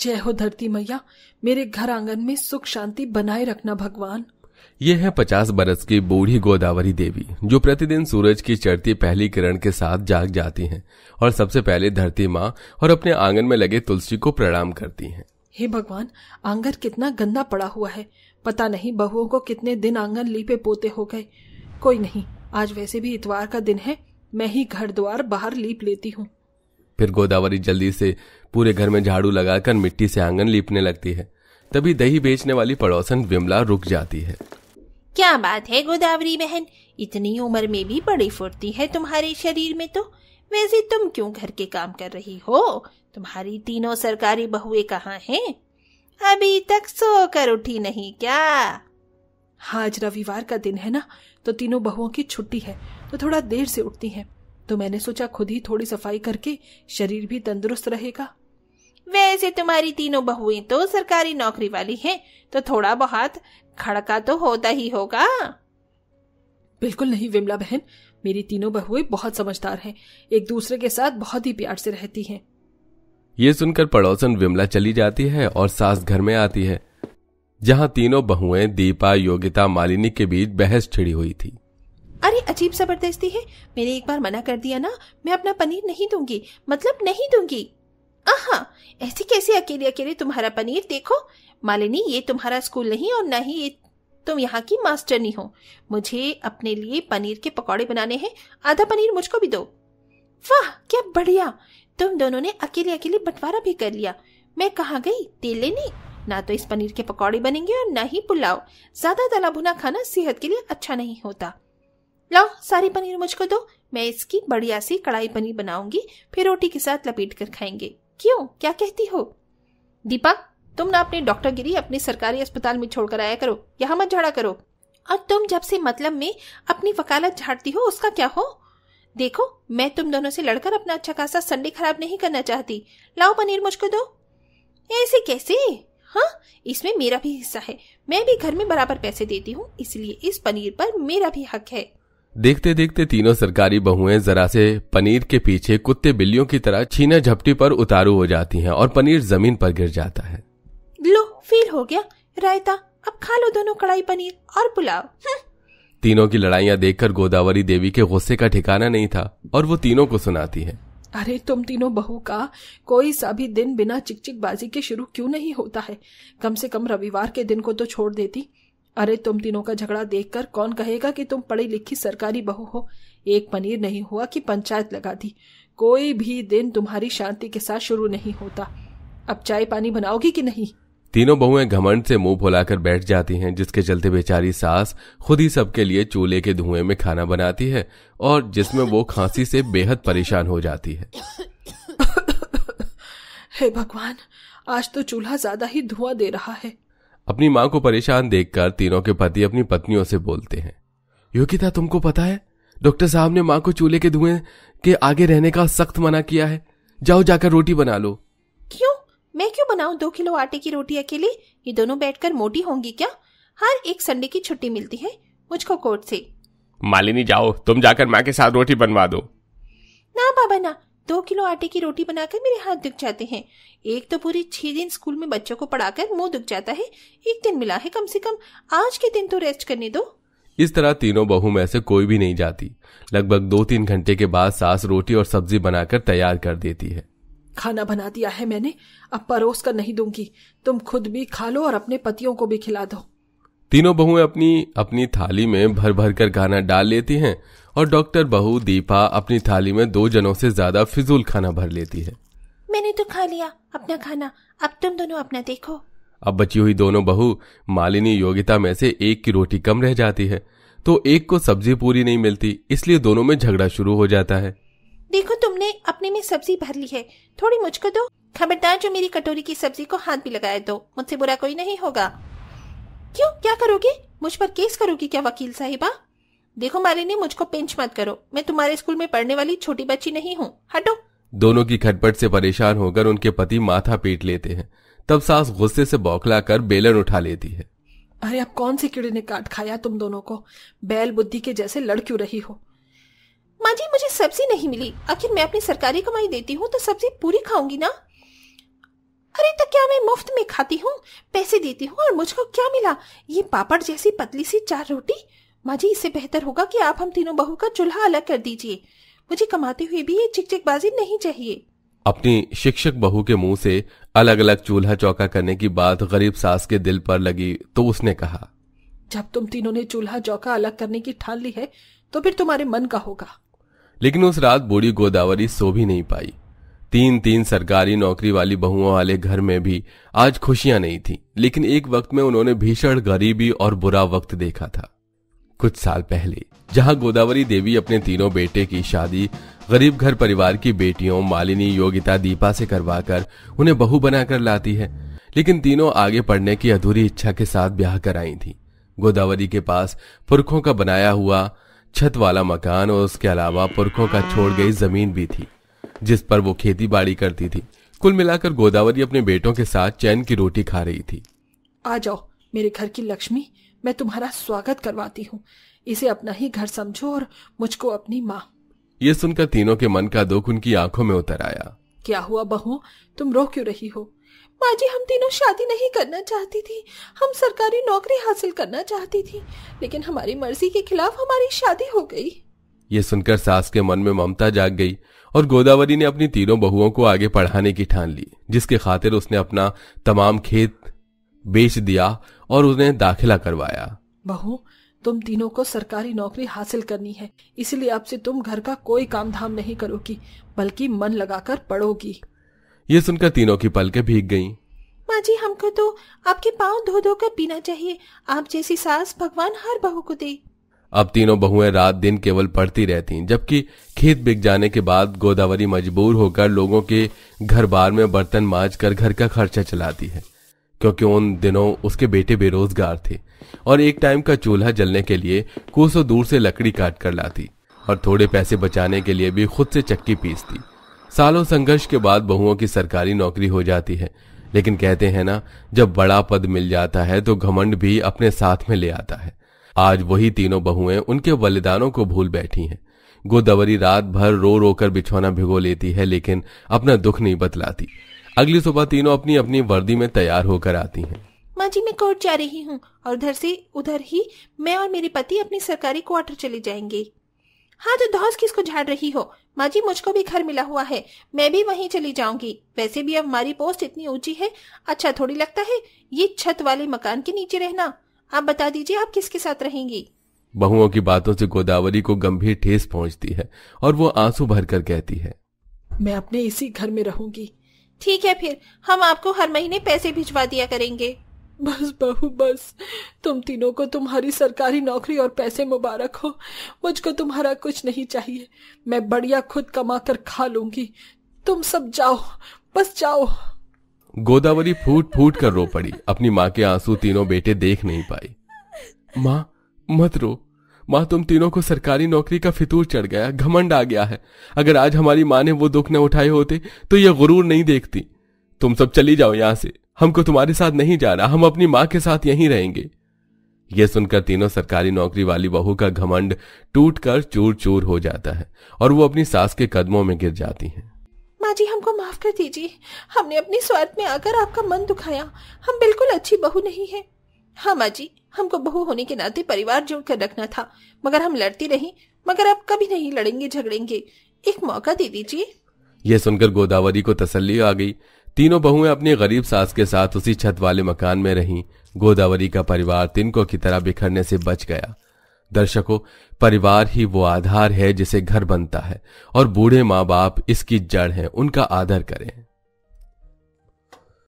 जय हो धरती मैया मेरे घर आंगन में सुख शांति बनाए रखना भगवान ये है पचास बरस की बूढ़ी गोदावरी देवी जो प्रतिदिन सूरज की चढ़ती पहली किरण के साथ जाग जाती हैं और सबसे पहले धरती माँ और अपने आंगन में लगे तुलसी को प्रणाम करती हैं। हे भगवान आंगन कितना गंदा पड़ा हुआ है पता नहीं बहुओं को कितने दिन आंगन लीपे पोते हो गए कोई नहीं आज वैसे भी इतवार का दिन है मैं ही घर द्वार बाहर लीप लेती हूँ फिर गोदावरी जल्दी से पूरे घर में झाड़ू लगाकर मिट्टी से आंगन लीपने लगती है तभी दही बेचने वाली पड़ोसन विमला रुक जाती है क्या बात है गोदावरी बहन इतनी उम्र में भी बड़ी फुर्ती है तुम्हारे शरीर में तो वैसे तुम क्यों घर के काम कर रही हो तुम्हारी तीनों सरकारी बहुए कहाँ हैं? अभी तक सो कर उठी नहीं क्या आज रविवार का दिन है ना तो तीनों बहुओं की छुट्टी है तो थोड़ा देर से उठती हैं तो मैंने सोचा खुद ही थोड़ी सफाई करके शरीर भी तंदुरुस्त रहेगा वैसे तुम्हारी तीनों बहुएं तो सरकारी नौकरी वाली हैं, तो थोड़ा बहुत खड़का तो होता ही होगा बिल्कुल नहीं विमला बहन मेरी तीनों बहुएं बहुत समझदार हैं, एक दूसरे के साथ बहुत ही प्यार से रहती हैं। ये सुनकर पड़ोसन विमला चली जाती है और सास घर में आती है जहाँ तीनों बहुएं दीपा योगिता मालिनी के बीच बहस छिड़ी हुई थी अरे अजीब जबरदस्ती है मैंने एक बार मना कर दिया ना मैं अपना पनीर नहीं दूंगी मतलब नहीं दूंगी आहा ऐसे कैसे अकेले अकेले तुम्हारा पनीर देखो मालिनी ये तुम्हारा स्कूल नहीं और ना ही ये तुम यहाँ की मास्टरनी हो मुझे अपने लिए पनीर के पकौड़े बनाने हैं आधा पनीर मुझको भी दो वाह क्या बढ़िया तुम दोनों ने अकेले अकेले बंटवारा भी कर लिया मैं कहा गई तेल लेने ना तो इस पनीर के पकौड़े बनेंगे और ना ही पुलाव ज्यादा तला भुना खाना सेहत के लिए अच्छा नहीं होता लाओ सारी पनीर मुझको दो मैं इसकी बढ़िया सी कढ़ाई पनीर बनाऊंगी फिर रोटी के साथ लपेट कर खाएंगे क्यों क्या कहती हो दीपा तुम ना अपने डॉक्टर गिरी अपने सरकारी अस्पताल में छोड़कर आया करो यहाँ मत झाड़ा करो और तुम जब से मतलब में अपनी वकालत झाड़ती हो उसका क्या हो देखो मैं तुम दोनों से लड़कर अपना अच्छा खासा संडे खराब नहीं करना चाहती लाओ पनीर मुझको दो ऐसे कैसे हाँ इसमें मेरा भी हिस्सा है मैं भी घर में बराबर पैसे देती हूँ इसलिए इस पनीर पर मेरा भी हक है देखते देखते तीनों सरकारी बहुएं जरा से पनीर के पीछे कुत्ते बिल्लियों की तरह छीना झपटी पर उतारू हो जाती हैं और पनीर जमीन पर गिर जाता है लो फील हो गया रायता अब खा लो दोनों कढ़ाई पनीर और पुलाव तीनों की लड़ाइयाँ देखकर गोदावरी देवी के गुस्से का ठिकाना नहीं था और वो तीनों को सुनाती है अरे तुम तीनों बहू का कोई सा भी दिन बिना चिकचिक बाजी के शुरू क्यों नहीं होता है कम से कम रविवार के दिन को तो छोड़ देती अरे तुम तीनों का झगड़ा देखकर कौन कहेगा कि तुम पढ़ी लिखी सरकारी बहू हो एक पनीर नहीं हुआ कि पंचायत लगा दी कोई भी दिन तुम्हारी शांति के साथ शुरू नहीं होता अब चाय पानी बनाओगी कि नहीं तीनों बहुएं घमंड से मुंह फुलाकर बैठ जाती हैं जिसके चलते बेचारी सास खुद ही सबके लिए चूल्हे के धुएं में खाना बनाती है और जिसमें वो खांसी से बेहद परेशान हो जाती है हे भगवान आज तो चूल्हा ज्यादा ही धुआं दे रहा है अपनी मां को परेशान देखकर तीनों के पति अपनी पत्नियों से बोलते हैं योगिता तुमको पता है डॉक्टर साहब ने मां को चूल्हे के धुएं के आगे रहने का सख्त मना किया है जाओ जाकर रोटी बना लो क्यों मैं क्यों बनाऊं दो किलो आटे की रोटी अकेले ये दोनों बैठकर मोटी होंगी क्या हर एक संडे की छुट्टी मिलती है मुझको कोर्ट से मालिनी जाओ तुम जाकर माँ के साथ रोटी बनवा दो ना बाबा ना दो किलो आटे की रोटी बनाकर मेरे हाथ दुख जाते हैं एक तो पूरे छह दिन स्कूल में बच्चों को पढ़ाकर मुंह दुख जाता है एक दिन मिला है कम से कम आज के दिन तो रेस्ट करने दो इस तरह तीनों बहू में से कोई भी नहीं जाती लगभग दो तीन घंटे के बाद सास रोटी और सब्जी बनाकर तैयार कर देती है खाना बना दिया है मैंने अब परोस कर नहीं दूंगी तुम खुद भी खा लो और अपने पतियों को भी खिला दो तीनों बहुएं अपनी अपनी थाली में भर भर कर खाना डाल लेती हैं और डॉक्टर बहू दीपा अपनी थाली में दो जनों से ज्यादा फिजूल खाना भर लेती है मैंने तो खा लिया अपना खाना अब तुम दोनों अपना देखो अब बची हुई दोनों बहू मालिनी योग्यता में से एक की रोटी कम रह जाती है तो एक को सब्जी पूरी नहीं मिलती इसलिए दोनों में झगड़ा शुरू हो जाता है देखो तुमने अपने में सब्जी भर ली है थोड़ी मुझको दो खबरदार जो मेरी कटोरी की सब्जी को हाथ भी लगाए दो मुझसे बुरा कोई नहीं होगा क्यों क्या करोगे मुझ पर केस करोगी क्या वकील साहिबा देखो मालिनी मुझको पिंच मत करो मैं तुम्हारे स्कूल में पढ़ने वाली छोटी बच्ची नहीं हूँ हटो दोनों की खटपट से परेशान होकर उनके पति माथा पीट लेते हैं तब सास गुस्से से बौखला कर बेलन उठा लेती है अरे अब कौन से कीड़े ने काट खाया तुम दोनों को बैल बुद्धि के जैसे लड़ क्यों रही हो माँ जी मुझे सब्जी नहीं मिली आखिर मैं अपनी सरकारी कमाई देती हूँ तो सब्जी पूरी खाऊंगी ना अरे तो क्या मैं मुफ्त में खाती हूँ पैसे देती हूँ और मुझको क्या मिला ये पापड़ जैसी पतली सी चार रोटी माँ जी इससे बेहतर होगा कि आप हम तीनों बहू का चूल्हा अलग कर दीजिए मुझे कमाते हुए भी ये चिकचिकबाजी नहीं चाहिए अपनी शिक्षक बहू के मुंह से अलग अलग चूल्हा चौका करने की बात गरीब सास के दिल पर लगी तो उसने कहा जब तुम तीनों ने चूल्हा चौका अलग करने की ठान ली है तो फिर तुम्हारे मन का होगा लेकिन उस रात बूढ़ी गोदावरी सो भी नहीं पाई तीन तीन सरकारी नौकरी वाली बहुओं वाले घर में भी आज खुशियां नहीं थी लेकिन एक वक्त में उन्होंने भीषण गरीबी और बुरा वक्त देखा था कुछ साल पहले जहां गोदावरी देवी अपने तीनों बेटे की शादी गरीब घर परिवार की बेटियों मालिनी योगिता दीपा से करवाकर उन्हें बहु बनाकर लाती है लेकिन तीनों आगे पढ़ने की अधूरी इच्छा के साथ ब्याह कर आई थी गोदावरी के पास पुरखों का बनाया हुआ छत वाला मकान और उसके अलावा पुरखों का छोड़ गई जमीन भी थी जिस पर वो खेती बाड़ी करती थी कुल मिलाकर गोदावरी अपने बेटों के साथ चैन की रोटी खा रही थी आ जाओ मेरे घर की लक्ष्मी मैं तुम्हारा स्वागत करवाती हूँ इसे अपना ही घर समझो और मुझको अपनी माँ ये सुनकर तीनों के मन का दुख उनकी आंखों में उतर आया क्या हुआ बहू तुम रो क्यों रही हो माँ जी हम तीनों शादी नहीं करना चाहती थी हम सरकारी नौकरी हासिल करना चाहती थी लेकिन हमारी मर्जी के खिलाफ हमारी शादी हो गई ये सुनकर सास के मन में ममता जाग गई और गोदावरी ने अपनी तीनों बहुओं को आगे पढ़ाने की ठान ली जिसके खातिर उसने अपना तमाम खेत बेच दिया और उन्हें दाखिला करवाया बहू तुम तीनों को सरकारी नौकरी हासिल करनी है इसलिए अब से तुम घर का कोई काम धाम नहीं करोगी बल्कि मन लगाकर पढ़ोगी ये सुनकर तीनों की पलकें भीग गईं। माँ जी हमको तो आपके पाँव धो धो कर पीना चाहिए आप जैसी सास भगवान हर बहू को दे अब तीनों बहुएं रात दिन केवल पढ़ती रहतीं जबकि खेत बिक जाने के बाद गोदावरी मजबूर होकर लोगों के घर बार में बर्तन माज कर घर का खर्चा चलाती है क्योंकि उन दिनों उसके बेटे बेरोजगार थे और एक टाइम का चूल्हा जलने के लिए कोसों दूर से लकड़ी काट कर लाती और थोड़े पैसे बचाने के लिए भी खुद से चक्की पीसती सालों संघर्ष के बाद बहुओं की सरकारी नौकरी हो जाती है लेकिन कहते हैं ना जब बड़ा पद मिल जाता है तो घमंड भी अपने साथ में ले आता है आज वही तीनों बहुएं उनके बलिदानों को भूल बैठी हैं गोदावरी रात भर रो रो कर बिछौना भिगो लेती है लेकिन अपना दुख नहीं बतलाती अगली सुबह तीनों अपनी अपनी वर्दी में तैयार होकर आती हैं माँ जी मैं कोर्ट जा रही हूँ और उधर से उधर ही मैं और मेरे पति अपने सरकारी क्वार्टर चले जाएंगे हाँ तो धौस किसको झाड़ रही हो माँ जी मुझको भी घर मिला हुआ है मैं भी वहीं चली जाऊंगी वैसे भी अब हमारी पोस्ट इतनी ऊंची है अच्छा थोड़ी लगता है ये छत वाले मकान के नीचे रहना आप बता दीजिए आप किसके साथ रहेंगी बहुओं की बातों से गोदावरी को गंभीर ठेस पहुंचती है और वो आंसू भर कर कहती है मैं अपने इसी घर में रहूंगी ठीक है फिर हम आपको हर महीने पैसे भिजवा दिया करेंगे बस बहू बस तुम तीनों को तुम्हारी सरकारी नौकरी और पैसे मुबारक हो मुझको तुम्हारा कुछ नहीं चाहिए मैं बढ़िया खुद कमा कर खा लूंगी तुम सब जाओ बस जाओ गोदावरी फूट फूट कर रो पड़ी अपनी माँ के आंसू तीनों बेटे देख नहीं पाई माँ मत रो माँ तुम तीनों को सरकारी नौकरी का फितूर चढ़ गया घमंड आ गया है अगर आज हमारी माँ ने वो दुख न उठाए होते तो ये गुरूर नहीं देखती तुम सब चली जाओ यहां से हमको तुम्हारे साथ नहीं जाना हम अपनी माँ के साथ यहीं रहेंगे यह सुनकर तीनों सरकारी नौकरी वाली बहू का घमंड टूट कर चूर चूर हो जाता है और वो अपनी सास के कदमों में गिर जाती हैं माँ जी हमको माफ कर दीजिए हमने अपने स्वार्थ में आकर आपका मन दुखाया हम बिल्कुल अच्छी बहू नहीं है हाँ माँ जी हमको बहू होने के नाते परिवार जोड़ कर रखना था मगर हम लड़ती रही मगर अब कभी नहीं लड़ेंगे झगड़ेंगे एक मौका दे दीजिए यह सुनकर गोदावरी को तसल्ली आ गई तीनों बहुएं अपनी गरीब सास के साथ उसी छत वाले मकान में रहीं गोदावरी का परिवार तिनको की तरह बिखरने से बच गया दर्शकों परिवार ही वो आधार है जिसे घर बनता है और बूढ़े माँ बाप इसकी जड़ है उनका आदर करें